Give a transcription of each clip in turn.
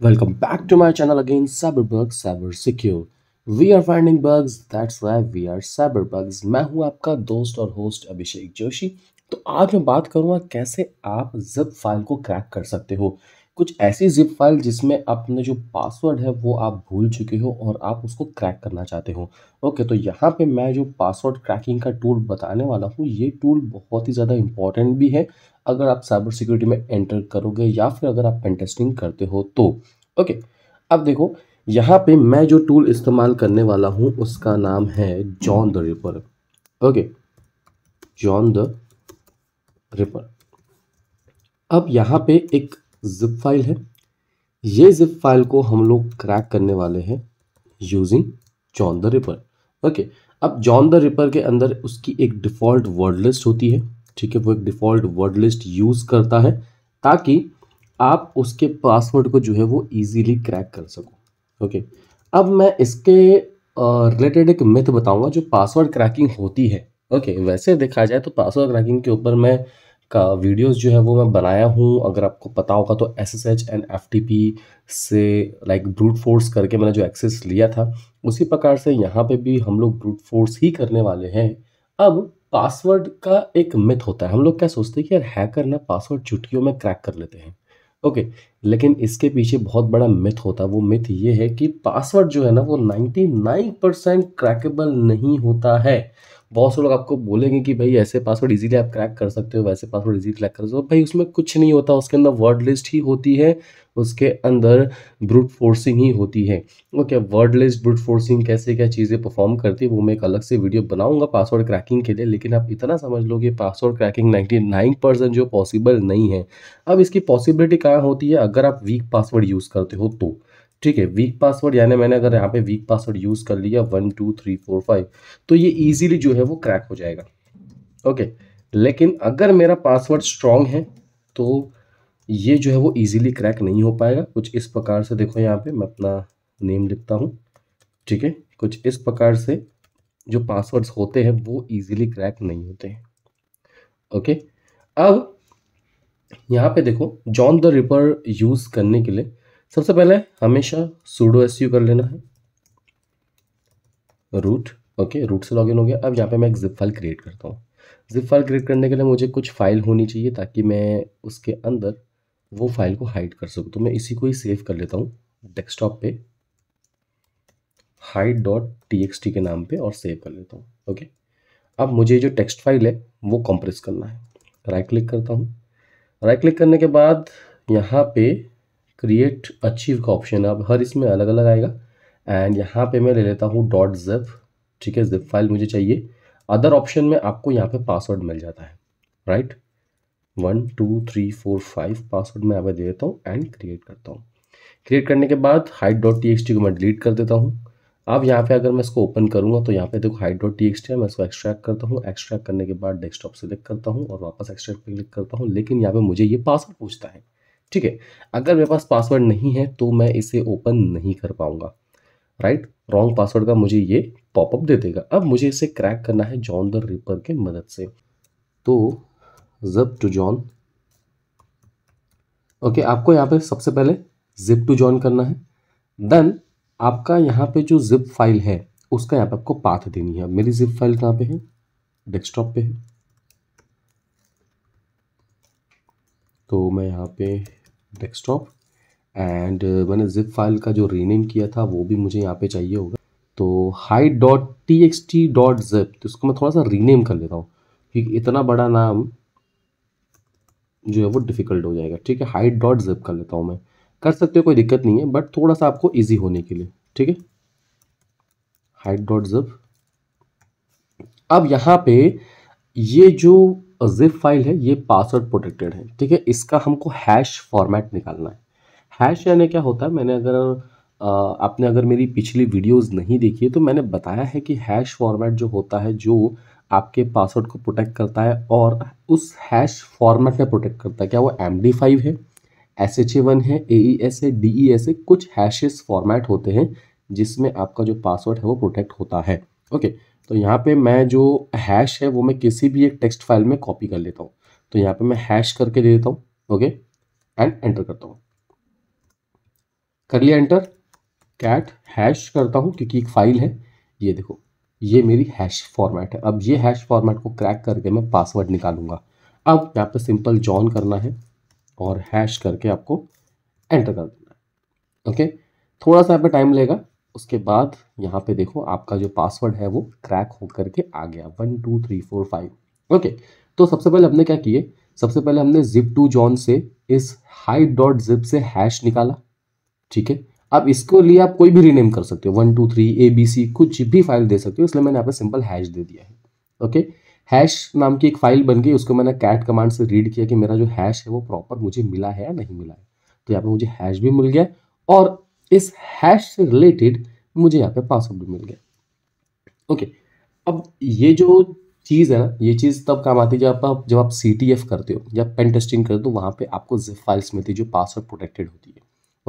Welcome back to my channel again Cyberbug Cyber Secure. We are finding bugs that's why we are cyberbugs. मैं हूं आपका दोस्त और host अभिषेक जोशी तो आज मैं बात करूंगा कैसे आप जब फाइल को क्रैक कर सकते हो कुछ ऐसी जिप फाइल जिसमें अपने जो पासवर्ड है वो आप भूल चुके हो और आप उसको क्रैक करना चाहते हो ओके तो यहाँ पे मैं जो पासवर्ड क्रैकिंग का टूल बताने वाला हूँ ये टूल बहुत ही ज़्यादा इंपॉर्टेंट भी है अगर आप साइबर सिक्योरिटी में एंटर करोगे या फिर अगर आप पेंटेस्टिंग करते हो तो ओके अब देखो यहाँ पे मैं जो टूल इस्तेमाल करने वाला हूँ उसका नाम है John the Ripper okay John the Ripper अब यहाँ पे एक जिप फाइल है ये जिप फाइल को हम लोग क्रैक करने वाले हैं using John the Ripper okay अब जॉन द रिपर के अंदर उसकी एक डिफ़ॉल्ट वर्ड लिस्ट होती है ठीक है वो एक डिफ़ॉल्ट वर्ड लिस्ट यूज़ करता है ताकि आप उसके पासवर्ड को जो है वो ईजीली क्रैक कर सको ओके अब मैं इसके रिलेटेड एक मिथ बताऊंगा जो पासवर्ड क्रैकिंग होती है ओके वैसे देखा जाए तो पासवर्ड क्रैकिंग के ऊपर मैं का वीडियोस जो है वो मैं बनाया हूँ अगर आपको पता होगा तो S S H and F T P से लाइक ब्रूट फोर्स करके मैंने जो एक्सेस लिया था उसी प्रकार से यहाँ पे भी हम लोग ब्रूट फोर्स ही करने वाले हैं अब पासवर्ड का एक मिथ होता है हम लोग क्या सोचते हैं कि यार हैकर ना पासवर्ड चुटकियों में क्रैक कर लेते हैं ओके लेकिन इसके पीछे बहुत बड़ा मिथ होता है वो मिथ ये है कि पासवर्ड जो है ना वो नाइन परसेंट क्रैकेबल नहीं होता है बहुत से लोग आपको बोलेंगे कि भाई ऐसे पासवर्ड इजीली आप क्रैक कर सकते हो वैसे पासवर्ड इजीली क्रैक कर सकते हो भाई उसमें कुछ नहीं होता उसके अंदर वर्ड लिस्ट ही होती है उसके अंदर ब्रूट फोर्सिंग ही होती है okay word list brute forcing कैसे क्या चीज़ें परफॉर्म करती है वो मैं एक अलग से वीडियो बनाऊंगा पासवर्ड क्रैकिंग के लिए लेकिन आप इतना समझ लो कि पासवर्ड क्रैकिंग 99 परसेंट जो पॉसिबल नहीं है अब इसकी पॉसिबिलिटी कहाँ होती है अगर आप वीक पासवर्ड यूज़ करते हो तो ठीक है वीक पासवर्ड यानी मैंने अगर यहाँ पे वीक पासवर्ड यूज़ कर लिया one two three four five तो ये इजीली जो है वो क्रैक हो जाएगा ओके लेकिन अगर मेरा पासवर्ड स्ट्रांग है तो ये जो है वो इजीली क्रैक नहीं हो पाएगा कुछ इस प्रकार से देखो यहाँ पे मैं अपना नेम लिखता हूँ ठीक है कुछ इस प्रकार से जो पासवर्ड्स होते हैं वो ईज़िली क्रैक नहीं होते हैं ओके अब यहाँ पे देखो जॉन द रिपर यूज़ करने के लिए सबसे पहले हमेशा सूडो एस कर लेना है रूट ओके रूट से लॉगिन हो गया अब यहाँ पे मैं एक जिप फाइल क्रिएट करता हूँ जिप फाइल क्रिएट करने के लिए मुझे कुछ फाइल होनी चाहिए ताकि मैं उसके अंदर वो फाइल को हाइड कर सकूँ तो मैं इसी को ही सेव कर लेता हूँ डेस्कटॉप पे hide dot T X T के नाम पे और सेव कर लेता हूँ ओके अब मुझे जो टेक्स्ट फाइल है वो कंप्रेस करना है राइट क्लिक करता हूँ राइट क्लिक करने के बाद यहाँ पे क्रिएट अचीव का ऑप्शन है अब हर इसमें अलग अलग आएगा एंड यहाँ पे मैं ले लेता हूँ डॉट जेप ठीक है जेप फाइल मुझे चाहिए अदर ऑप्शन में आपको यहाँ पे पासवर्ड मिल जाता है right one two three four five password मैं यहाँ पे दे देता हूँ एंड क्रिएट करता हूँ क्रिएट करने के बाद हाइट डॉट टी को मैं डिलीट कर देता हूँ अब यहाँ पे अगर मैं इसको ओपन करूँगा तो यहाँ पे देखो हाइट डॉट टी है मैं इसको एक्सट्रैक्ट करता हूँ एक्सट्रैक्ट करने के बाद डेस्कटॉप सेलेक्ट करता हूँ और वापस एक्सट्रैक्ट पर क्लिक करता हूँ लेकिन यहाँ पे मुझे ये पासवर्ड पूछता है ठीक है अगर मेरे पास पासवर्ड नहीं है तो मैं इसे ओपन नहीं कर पाऊंगा राइट रॉन्ग पासवर्ड का मुझे ये पॉपअप दे देगा अब मुझे इसे क्रैक करना है जॉन द रिपर के मदद से तो जब टू जॉन ओके आपको यहाँ पे सबसे पहले जिप टू जॉन करना है देन आपका यहाँ पे जो जिप फाइल है उसका यहाँ पे आपको पाथ देनी है मेरी जिप फाइल कहाँ पे है डेस्कटॉप पे है तो मैं यहाँ पे डेस्कटॉप एंड uh, मैंने जिप फाइल का जो रीनेम किया था वो भी मुझे यहाँ पे चाहिए होगा तो hi dot T X T dot zip तो इसको मैं थोड़ा सा रीनेम कर लेता हूँ क्योंकि इतना बड़ा नाम जो है वो डिफ़िकल्ट हो जाएगा ठीक है हाइट डॉट जिप कर लेता हूँ मैं कर सकते हो कोई दिक्कत नहीं है बट थोड़ा सा आपको ईजी होने के लिए ठीक है हाइट डॉट जिप अब यहाँ पे ये जो जिप फाइल है ये पासवर्ड प्रोटेक्टेड है ठीक है इसका हमको हैश फॉर्मेट निकालना है हैश यानी क्या होता है मैंने अगर आपने अगर मेरी पिछली वीडियोस नहीं देखी है तो मैंने बताया है कि हैश फॉर्मेट जो होता है जो आपके पासवर्ड को प्रोटेक्ट करता है और उस हैश फॉर्मेट में प्रोटेक्ट करता है क्या वो एम फाइव है एस एच ए वन है ए ई एस है डी ई एस है कुछ हैशेस फॉर्मेट होते हैं जिसमें आपका जो पासवर्ड है वो प्रोटेक्ट होता है ओके okay. तो यहाँ पे मैं जो हैश है वो मैं किसी भी एक टेक्स्ट फाइल में कॉपी कर लेता हूँ तो यहाँ पे मैं हैश करके दे देता हूँ ओके एंड एंटर करता हूँ कर लिया एंटर कैट हैश करता हूँ क्योंकि एक फाइल है ये देखो ये मेरी हैश फॉर्मेट है अब ये हैश फॉर्मेट को क्रैक करके मैं पासवर्ड निकालूंगा अब यहाँ पे सिंपल जॉन करना है और हैश करके आपको एंटर कर देना है ओके थोड़ा सा यहाँ पे टाइम लेगा उसके बाद यहाँ पे देखो आपका जो पासवर्ड है वो क्रैक हो करके आ गया one two three four five okay तो सबसे पहले हमने क्या किए सबसे पहले हमने जिप टू जॉन से इस हाई डॉट जिप से हैश निकाला ठीक है अब इसको लिए आप कोई भी रीनेम कर सकते हो one two three A B C कुछ भी फाइल दे सकते हो इसलिए मैंने यहाँ पे सिंपल हैश दे दिया है ओके हैश नाम की एक फाइल बन गई उसको मैंने कैट कमांड से रीड किया कि मेरा जो हैश है वो प्रॉपर मुझे मिला है या नहीं मिला है तो यहाँ पे मुझे हैश भी मिल गया और इस हैश से रिलेटेड मुझे यहाँ पे पासवर्ड भी मिल गया ओके अब ये जो चीज़ है ना ये चीज़ तब काम आती है जब आप जब आप सी टी एफ करते हो या पेन टेस्टिंग करते हो वहाँ पे आपको जिप फाइल्स मिलती है जो पासवर्ड प्रोटेक्टेड होती है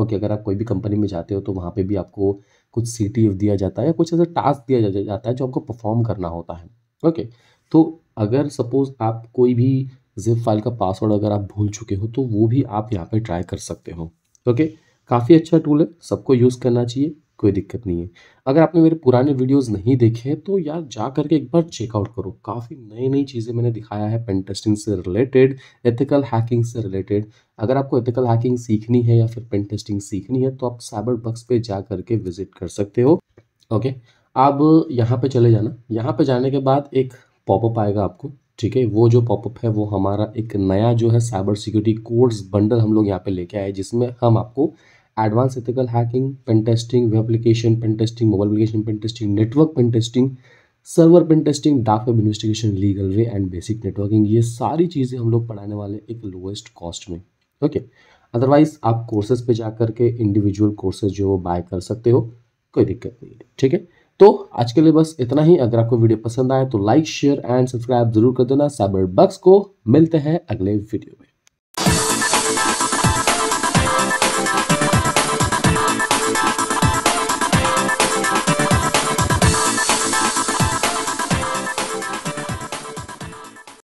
ओके अगर आप कोई भी कंपनी में जाते हो तो वहाँ पे भी आपको कुछ सी टी एफ दिया जाता है या कुछ ऐसा टास्क दिया जा, जा, जाता है जो आपको परफॉर्म करना होता है ओके तो अगर सपोज़ आप कोई भी जिप फाइल का पासवर्ड अगर आप भूल चुके हो तो वो भी आप यहाँ पर ट्राई कर सकते हो ओके okay? काफ़ी अच्छा टूल है सबको यूज़ करना चाहिए कोई दिक्कत नहीं है अगर आपने मेरे पुराने वीडियोस नहीं देखे हैं तो यार जा करके एक बार चेकआउट करो काफ़ी नई नई चीज़ें मैंने दिखाया है पेन टेस्टिंग से रिलेटेड एथिकल हैकिंग से रिलेटेड अगर आपको एथिकल हैकिंग सीखनी है या फिर पेन टेस्टिंग सीखनी है तो आप साइबर बक्स पे जा करके विजिट कर सकते हो ओके अब यहाँ पर चले जाना यहाँ पर जाने के बाद एक पॉपअप आएगा आपको ठीक है वो जो पॉपअप है वो हमारा एक नया जो है साइबर सिक्योरिटी कोर्स बंडल हम लोग यहाँ पर लेके आए जिसमें हम आपको advance ethical hacking pen testing web application pen testing mobile application pen testing network pen testing server pen testing dark web investigation legal way and basic networking ये सारी चीज़ें हम लोग पढ़ाने वाले एक लोएस्ट कॉस्ट में ओके अदरवाइज आप कोर्सेज पे जा करके इंडिविजुअल कोर्सेज जो बाय कर सकते हो कोई दिक्कत नहीं है ठीक है तो आज के लिए बस इतना ही अगर आपको वीडियो पसंद आए तो लाइक शेयर एंड सब्सक्राइब जरूर कर देना साइबर बक्स को मिलते हैं अगले वीडियो में